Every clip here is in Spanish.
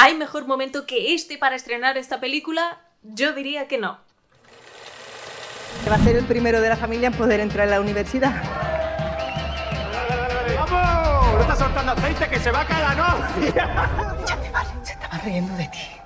¿Hay mejor momento que este para estrenar esta película? Yo diría que no. Va a ser el primero de la familia en poder entrar a la universidad. ¡Vamos! ¡No estás soltando aceite que se va a caer la Ya te vale, se estaba riendo de ti.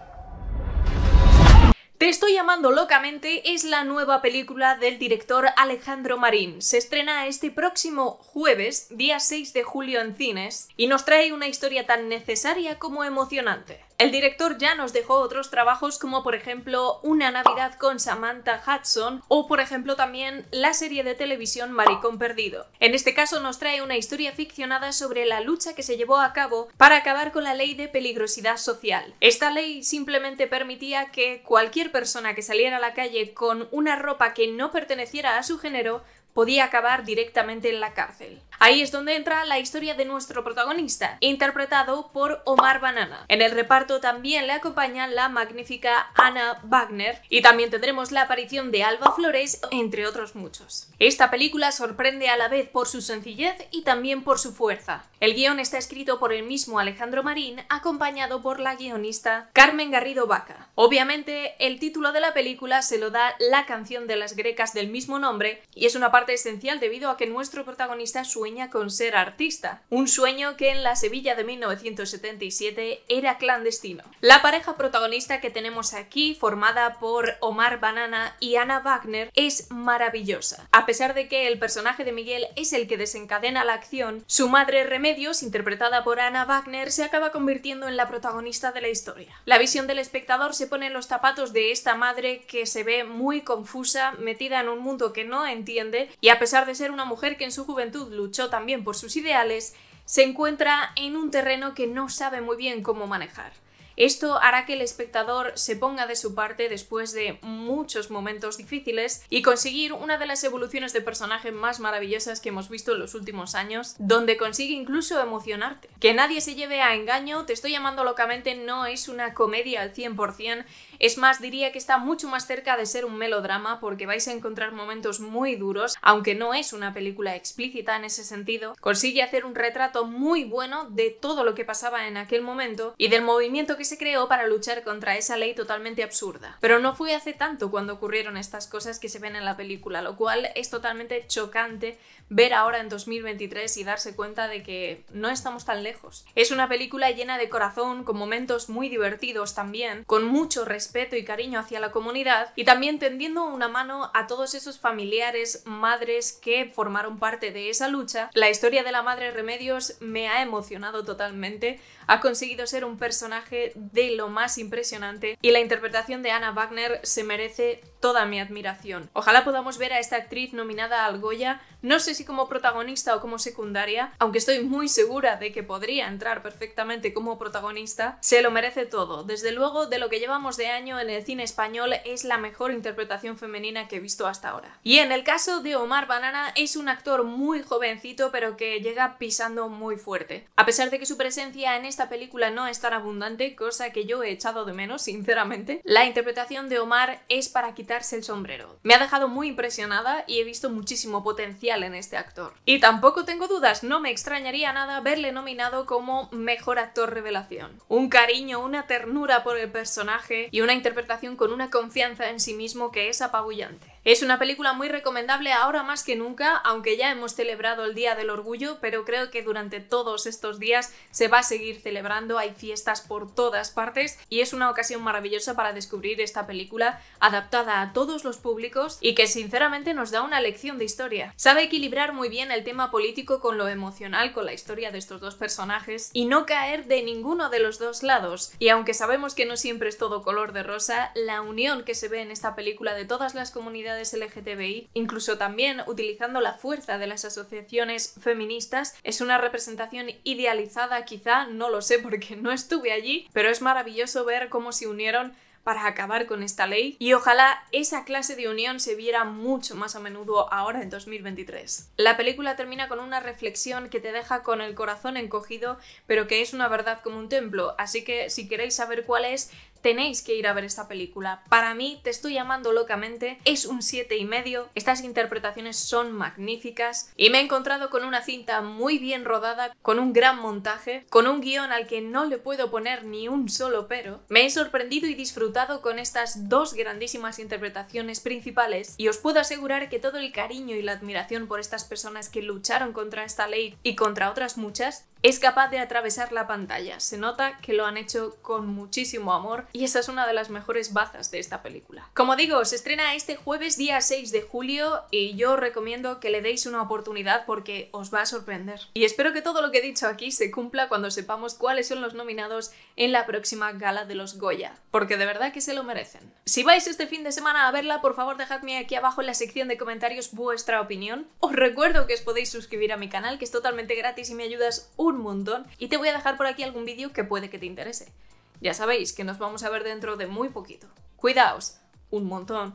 Te estoy llamando locamente es la nueva película del director Alejandro Marín. Se estrena este próximo jueves, día 6 de julio en cines, y nos trae una historia tan necesaria como emocionante. El director ya nos dejó otros trabajos como por ejemplo Una Navidad con Samantha Hudson o por ejemplo también la serie de televisión Maricón Perdido. En este caso nos trae una historia ficcionada sobre la lucha que se llevó a cabo para acabar con la ley de peligrosidad social. Esta ley simplemente permitía que cualquier persona que saliera a la calle con una ropa que no perteneciera a su género podía acabar directamente en la cárcel. Ahí es donde entra la historia de nuestro protagonista, interpretado por Omar Banana. En el reparto también le acompaña la magnífica Ana Wagner y también tendremos la aparición de Alba Flores, entre otros muchos. Esta película sorprende a la vez por su sencillez y también por su fuerza. El guión está escrito por el mismo Alejandro Marín, acompañado por la guionista Carmen Garrido Vaca. Obviamente, el título de la película se lo da la canción de las grecas del mismo nombre y es una parte esencial debido a que nuestro protagonista sueña con ser artista, un sueño que en la Sevilla de 1977 era clandestino. La pareja protagonista que tenemos aquí, formada por Omar Banana y Ana Wagner, es maravillosa. A pesar de que el personaje de Miguel es el que desencadena la acción, su madre Remedios, interpretada por Ana Wagner, se acaba convirtiendo en la protagonista de la historia. La visión del espectador se pone en los zapatos de esta madre que se ve muy confusa, metida en un mundo que no entiende y a pesar de ser una mujer que en su juventud luchó también por sus ideales, se encuentra en un terreno que no sabe muy bien cómo manejar. Esto hará que el espectador se ponga de su parte después de muchos momentos difíciles y conseguir una de las evoluciones de personaje más maravillosas que hemos visto en los últimos años, donde consigue incluso emocionarte. Que nadie se lleve a engaño, te estoy llamando locamente, no es una comedia al 100%, es más, diría que está mucho más cerca de ser un melodrama porque vais a encontrar momentos muy duros, aunque no es una película explícita en ese sentido, consigue hacer un retrato muy bueno de todo lo que pasaba en aquel momento y del movimiento que se creó para luchar contra esa ley totalmente absurda. Pero no fue hace tanto cuando ocurrieron estas cosas que se ven en la película, lo cual es totalmente chocante ver ahora en 2023 y darse cuenta de que no estamos tan lejos. Es una película llena de corazón, con momentos muy divertidos también, con mucho respeto y cariño hacia la comunidad y también tendiendo una mano a todos esos familiares, madres que formaron parte de esa lucha. La historia de la madre Remedios me ha emocionado totalmente, ha conseguido ser un personaje de lo más impresionante y la interpretación de Ana Wagner se merece toda mi admiración. Ojalá podamos ver a esta actriz nominada al Goya, no sé si como protagonista o como secundaria, aunque estoy muy segura de que podría entrar perfectamente como protagonista, se lo merece todo. Desde luego, de lo que llevamos de año en el cine español es la mejor interpretación femenina que he visto hasta ahora. Y en el caso de Omar Banana es un actor muy jovencito pero que llega pisando muy fuerte. A pesar de que su presencia en esta película no es tan abundante, cosa que yo he echado de menos, sinceramente. La interpretación de Omar es para quitarse el sombrero. Me ha dejado muy impresionada y he visto muchísimo potencial en este actor. Y tampoco tengo dudas, no me extrañaría nada verle nominado como Mejor Actor Revelación. Un cariño, una ternura por el personaje y una interpretación con una confianza en sí mismo que es apabullante. Es una película muy recomendable ahora más que nunca, aunque ya hemos celebrado el Día del Orgullo, pero creo que durante todos estos días se va a seguir celebrando, hay fiestas por todas partes y es una ocasión maravillosa para descubrir esta película adaptada a todos los públicos y que sinceramente nos da una lección de historia. Sabe equilibrar muy bien el tema político con lo emocional, con la historia de estos dos personajes y no caer de ninguno de los dos lados. Y aunque sabemos que no siempre es todo color de rosa, la unión que se ve en esta película de todas las comunidades comunidades LGTBI, incluso también utilizando la fuerza de las asociaciones feministas. Es una representación idealizada quizá, no lo sé porque no estuve allí, pero es maravilloso ver cómo se unieron para acabar con esta ley y ojalá esa clase de unión se viera mucho más a menudo ahora en 2023. La película termina con una reflexión que te deja con el corazón encogido, pero que es una verdad como un templo, así que si queréis saber cuál es, tenéis que ir a ver esta película. Para mí, te estoy llamando locamente, es un 7 y medio, estas interpretaciones son magníficas y me he encontrado con una cinta muy bien rodada, con un gran montaje, con un guión al que no le puedo poner ni un solo pero. Me he sorprendido y disfrutado con estas dos grandísimas interpretaciones principales y os puedo asegurar que todo el cariño y la admiración por estas personas que lucharon contra esta ley y contra otras muchas es capaz de atravesar la pantalla. Se nota que lo han hecho con muchísimo amor y esa es una de las mejores bazas de esta película. Como digo, se estrena este jueves día 6 de julio y yo os recomiendo que le deis una oportunidad porque os va a sorprender. Y espero que todo lo que he dicho aquí se cumpla cuando sepamos cuáles son los nominados en la próxima gala de los Goya, porque de verdad que se lo merecen. Si vais este fin de semana a verla, por favor dejadme aquí abajo en la sección de comentarios vuestra opinión. Os recuerdo que os podéis suscribir a mi canal, que es totalmente gratis y me ayudas un un montón y te voy a dejar por aquí algún vídeo que puede que te interese. Ya sabéis que nos vamos a ver dentro de muy poquito. Cuidaos un montón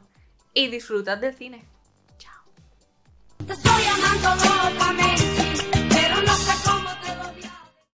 y disfrutad del cine. Chao.